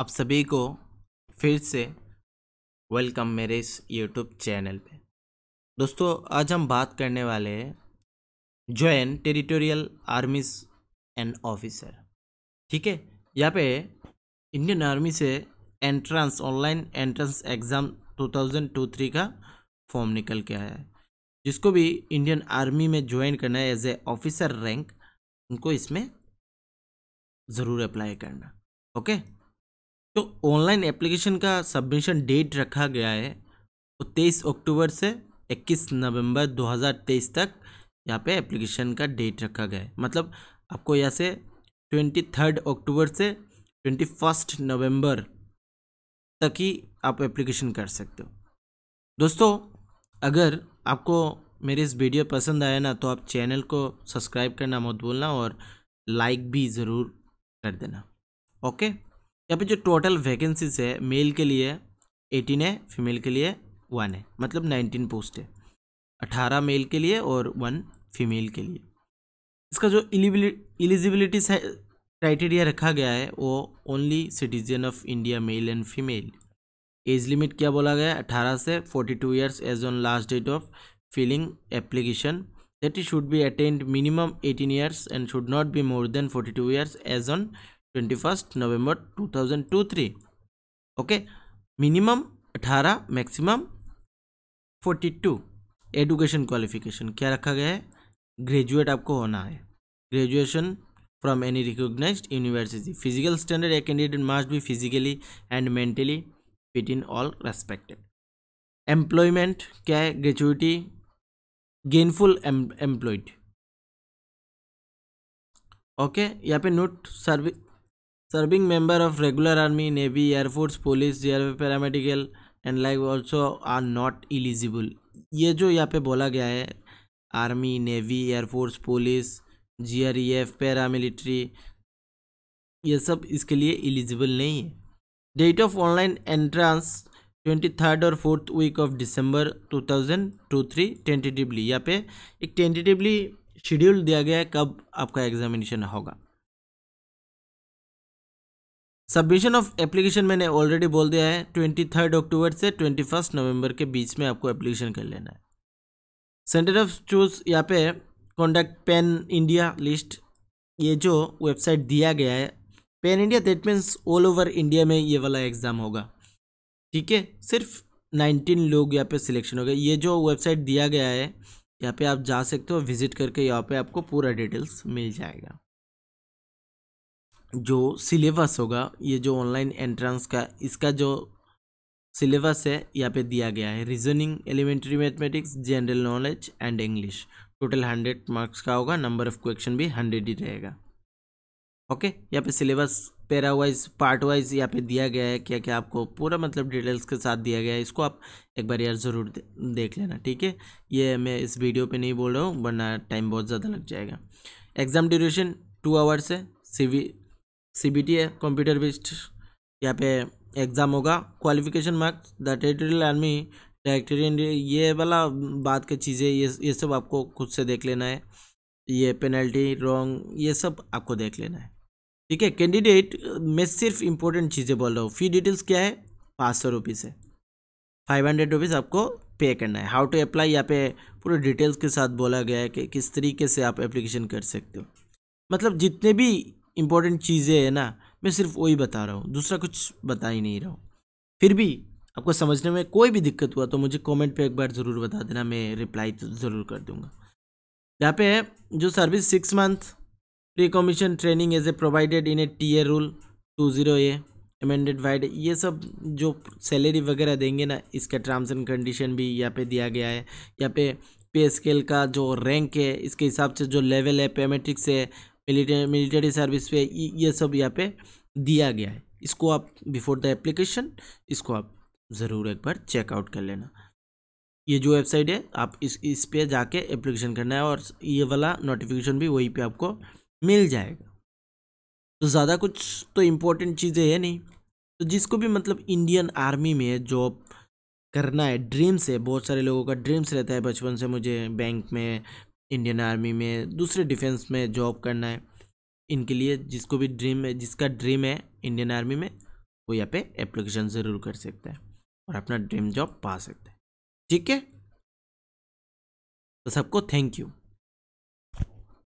आप सभी को फिर से वेलकम मेरे इस यूट्यूब चैनल पे दोस्तों आज हम बात करने वाले हैं join territorial armies and officer ठीक है यहाँ पे इंडियन आर्मी से entrance online entrance exam two three का फॉर्म निकल के आया है जिसको भी इंडियन आर्मी में ज्वाइन करना है एज ए ऑफिसर रैंक उनको इसमें ज़रूर अप्लाई करना ओके okay? तो ऑनलाइन एप्लीकेशन का सबमिशन डेट रखा गया है तो तेईस अक्टूबर से इक्कीस नवंबर 2023 तक यहाँ पे एप्लीकेशन का डेट रखा गया है मतलब आपको यहाँ से ट्वेंटी थर्ड अक्टूबर से ट्वेंटी फर्स्ट नवम्बर तक ही आप एप्लीकेशन कर सकते हो दोस्तों अगर आपको मेरे इस वीडियो पसंद आया ना तो आप चैनल को सब्सक्राइब करना मत भूलना और लाइक भी ज़रूर कर देना ओके यहाँ पे जो टोटल वैकेंसीज है मेल के लिए एटीन है फीमेल के लिए वन है मतलब नाइनटीन पोस्ट है अठारह मेल के लिए और वन फीमेल के लिए इसका जो एलिजिबिलिटी क्राइटेरिया रखा गया है वो only citizen of India male and female age limit क्या बोला गया है अठारह से forty two years age on last date of filling application that should be attend minimum eighteen 18 and should not be more more forty 42 years age on twenty first November three okay minimum अठारह maximum forty two education qualification क्या रखा गया है graduate आपको होना है graduation from any recognise university physical standard a candidate must भी physically and mentally fit in all respected employment क्या है ग्रेजुएटी गेनफुल एम्प्लॉयड ओके यहाँ पे note service serving member of regular army navy air force force, G JRF, paramedical and like also are not eligible ये जो यहाँ पे बोला गया है army navy air force police G R E F paramilitary ये सब इसके लिए एलिजिबल नहीं है date of online entrance twenty third और fourth week of December two thousand two three tentatively यहाँ पे एक टेंटेटिवली शेड्यूल दिया गया है कब आपका एग्जामिनेशन होगा सबमिशन ऑफ एप्लीकेशन मैंने ऑलरेडी बोल दिया है ट्वेंटी थर्ड अक्टूबर से ट्वेंटी फर्स्ट नवम्बर के बीच में आपको एप्लीकेशन कर लेना है सेंटर ऑफ चूज यहाँ पे कॉन्डक्ट पेन इंडिया लिस्ट ये जो वेबसाइट दिया गया है pan India that means all over India में ये वाला एग्ज़ाम होगा ठीक है सिर्फ नाइनटीन लोग यहाँ पे सिलेक्शन हो गए ये जो वेबसाइट दिया गया है यहाँ पे आप जा सकते हो विजिट करके यहाँ पे आपको पूरा डिटेल्स मिल जाएगा जो सिलेबस होगा ये जो ऑनलाइन एंट्रेंस का इसका जो सिलेबस है यहाँ पे दिया गया है reasoning elementary mathematics general knowledge and English total hundred marks का होगा नंबर ऑफ क्वेश्चन भी हंड्रेड ही रहेगा ओके यहाँ पे syllabus para wise part wise यहाँ पे दिया गया है क्या क्या आपको पूरा मतलब डिटेल्स के साथ दिया गया है इसको आप एक बार यार ज़रूर देख लेना ठीक है ये मैं इस वीडियो पे नहीं बोल रहा हूँ वरना टाइम बहुत ज़्यादा लग जाएगा एग्ज़ाम ड्यूरेशन टू आवर्स है सी सी बी टी है कंप्यूटर बेस्ड यहाँ पे एग्ज़ाम होगा qualification marks the territorial army डायरेक्टोरियन ये वाला बात की चीज़ें ये ये सब आपको खुद से देख लेना है ये पेनल्टी रॉन्ग ये सब आपको देख लेना है ठीक है कैंडिडेट मैं सिर्फ इम्पोर्टेंट चीज़ें बोल रहा हूँ फी डिटेल्स क्या है पाँच सौ रुपीज़ है फाइव हंड्रेड रुपीज़ आपको पे करना है हाउ टू अप्लाई यहाँ पे पूरे डिटेल्स के साथ बोला गया है कि किस तरीके से आप एप्लीकेशन कर सकते हो मतलब जितने भी इम्पोर्टेंट चीज़ें है ना मैं सिर्फ वही बता रहा हूँ दूसरा कुछ बता ही नहीं रहा हूँ फिर भी आपको समझने में कोई भी दिक्कत हुआ तो मुझे कमेंट पे एक बार ज़रूर बता देना मैं रिप्लाई तो ज़रूर कर दूँगा यहाँ पे है जो service six month pre commission training as a provided in A T A rule two zero A amended vide ये सब जो सैलरी वगैरह देंगे ना इसका टर्म्स एंड कंडीशन भी यहाँ पे दिया गया है यहाँ पे पे स्केल का जो रैंक है इसके हिसाब से जो लेवल है पेमेट्रिक्स है मिलिट्री सर्विस पे ये सब यहाँ पे दिया गया है इसको आप बिफोर द एप्लीकेशन इसको आप ज़रूर एक बार चेकआउट कर लेना ये जो वेबसाइट है आप इस इस पे जाके एप्लीकेशन करना है और ये वाला नोटिफिकेशन भी वहीं पे आपको मिल जाएगा तो ज़्यादा कुछ तो इम्पोर्टेंट चीज़ें है नहीं तो जिसको भी मतलब इंडियन आर्मी में जॉब करना है ड्रीम्स है बहुत सारे लोगों का ड्रीम्स रहता है बचपन से मुझे बैंक में इंडियन आर्मी में दूसरे डिफेंस में जॉब करना है इनके लिए जिसको भी ड्रीम है जिसका ड्रीम है इंडियन आर्मी में वो यहाँ पे एप्लीकेशन ज़रूर कर सकता है और अपना ड्रीम जॉब पा सकता है ठीक है तो सबको थैंक यू